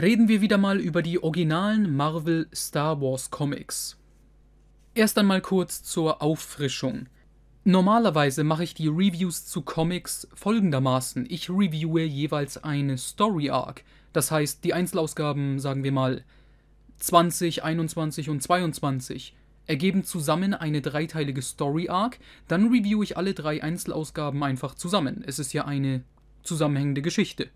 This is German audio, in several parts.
Reden wir wieder mal über die originalen Marvel Star Wars Comics. Erst einmal kurz zur Auffrischung. Normalerweise mache ich die Reviews zu Comics folgendermaßen. Ich reviewe jeweils eine Story Arc. Das heißt, die Einzelausgaben, sagen wir mal 20, 21 und 22, ergeben zusammen eine dreiteilige Story Arc. Dann review ich alle drei Einzelausgaben einfach zusammen. Es ist ja eine zusammenhängende Geschichte.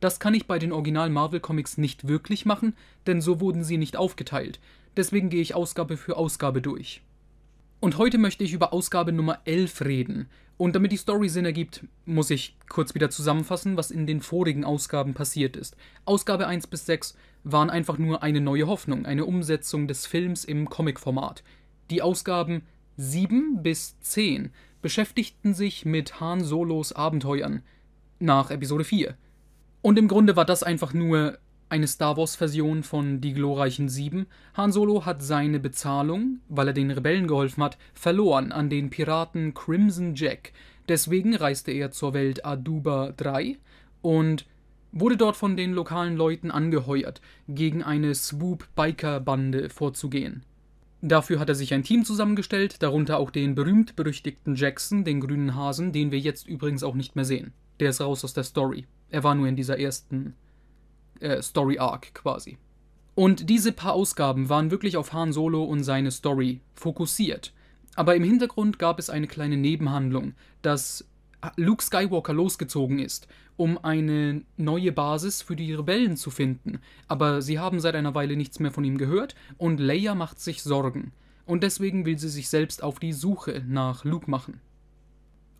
Das kann ich bei den Original Marvel Comics nicht wirklich machen, denn so wurden sie nicht aufgeteilt. Deswegen gehe ich Ausgabe für Ausgabe durch. Und heute möchte ich über Ausgabe Nummer 11 reden. Und damit die Story Sinn ergibt, muss ich kurz wieder zusammenfassen, was in den vorigen Ausgaben passiert ist. Ausgabe 1 bis 6 waren einfach nur eine neue Hoffnung, eine Umsetzung des Films im Comic-Format. Die Ausgaben 7 bis 10 beschäftigten sich mit Han Solos Abenteuern nach Episode 4. Und im Grunde war das einfach nur eine Star Wars-Version von Die glorreichen Sieben. Han Solo hat seine Bezahlung, weil er den Rebellen geholfen hat, verloren an den Piraten Crimson Jack. Deswegen reiste er zur Welt Aduba 3 und wurde dort von den lokalen Leuten angeheuert, gegen eine Swoop-Biker-Bande vorzugehen. Dafür hat er sich ein Team zusammengestellt, darunter auch den berühmt-berüchtigten Jackson, den grünen Hasen, den wir jetzt übrigens auch nicht mehr sehen der ist raus aus der Story. Er war nur in dieser ersten äh, Story Arc quasi. Und diese paar Ausgaben waren wirklich auf Han Solo und seine Story fokussiert. Aber im Hintergrund gab es eine kleine Nebenhandlung, dass Luke Skywalker losgezogen ist, um eine neue Basis für die Rebellen zu finden. Aber sie haben seit einer Weile nichts mehr von ihm gehört und Leia macht sich Sorgen. Und deswegen will sie sich selbst auf die Suche nach Luke machen.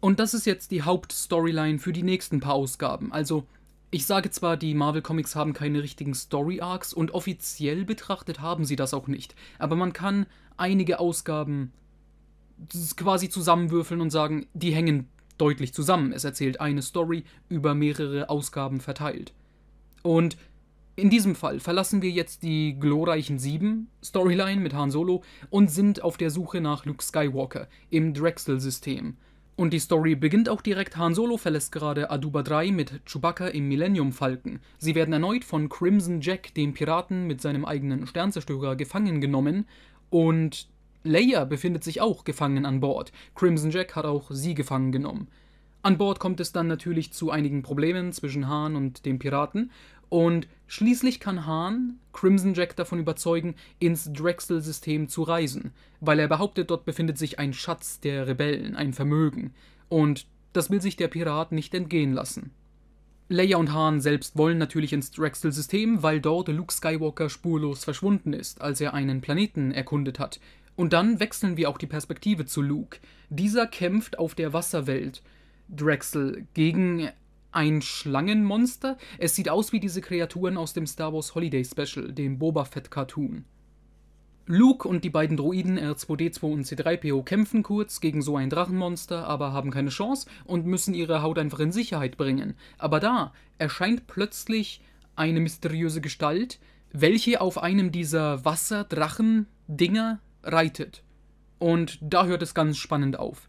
Und das ist jetzt die Hauptstoryline für die nächsten paar Ausgaben. Also, ich sage zwar, die Marvel Comics haben keine richtigen Story Arcs und offiziell betrachtet haben sie das auch nicht, aber man kann einige Ausgaben quasi zusammenwürfeln und sagen, die hängen deutlich zusammen. Es erzählt eine Story über mehrere Ausgaben verteilt. Und in diesem Fall verlassen wir jetzt die glorreichen Sieben Storyline mit Han Solo und sind auf der Suche nach Luke Skywalker im Drexel-System. Und die Story beginnt auch direkt. Han Solo verlässt gerade Aduba 3 mit Chewbacca im Millennium Falken. Sie werden erneut von Crimson Jack, dem Piraten mit seinem eigenen Sternzerstörer, gefangen genommen und Leia befindet sich auch gefangen an Bord. Crimson Jack hat auch sie gefangen genommen. An Bord kommt es dann natürlich zu einigen Problemen zwischen Hahn und den Piraten und schließlich kann Hahn Crimson Jack davon überzeugen, ins Drexel-System zu reisen, weil er behauptet, dort befindet sich ein Schatz der Rebellen, ein Vermögen und das will sich der Pirat nicht entgehen lassen. Leia und Hahn selbst wollen natürlich ins Drexel-System, weil dort Luke Skywalker spurlos verschwunden ist, als er einen Planeten erkundet hat. Und dann wechseln wir auch die Perspektive zu Luke. Dieser kämpft auf der Wasserwelt Drexel gegen ein Schlangenmonster. Es sieht aus wie diese Kreaturen aus dem Star Wars Holiday Special, dem Boba Fett Cartoon. Luke und die beiden Droiden R2D2 und C3PO kämpfen kurz gegen so ein Drachenmonster, aber haben keine Chance und müssen ihre Haut einfach in Sicherheit bringen. Aber da erscheint plötzlich eine mysteriöse Gestalt, welche auf einem dieser Wasserdrachen-Dinger reitet. Und da hört es ganz spannend auf.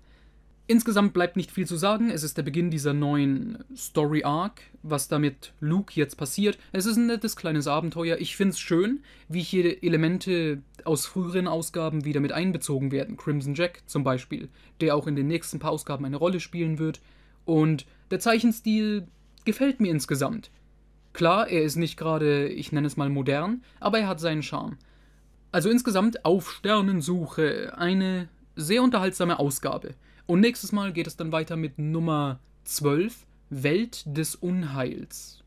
Insgesamt bleibt nicht viel zu sagen. Es ist der Beginn dieser neuen Story Arc, was damit Luke jetzt passiert. Es ist ein nettes kleines Abenteuer. Ich finde es schön, wie hier Elemente aus früheren Ausgaben wieder mit einbezogen werden. Crimson Jack zum Beispiel, der auch in den nächsten paar Ausgaben eine Rolle spielen wird. Und der Zeichenstil gefällt mir insgesamt. Klar, er ist nicht gerade, ich nenne es mal modern, aber er hat seinen Charme. Also insgesamt auf Sternensuche eine sehr unterhaltsame Ausgabe. Und nächstes Mal geht es dann weiter mit Nummer 12, Welt des Unheils.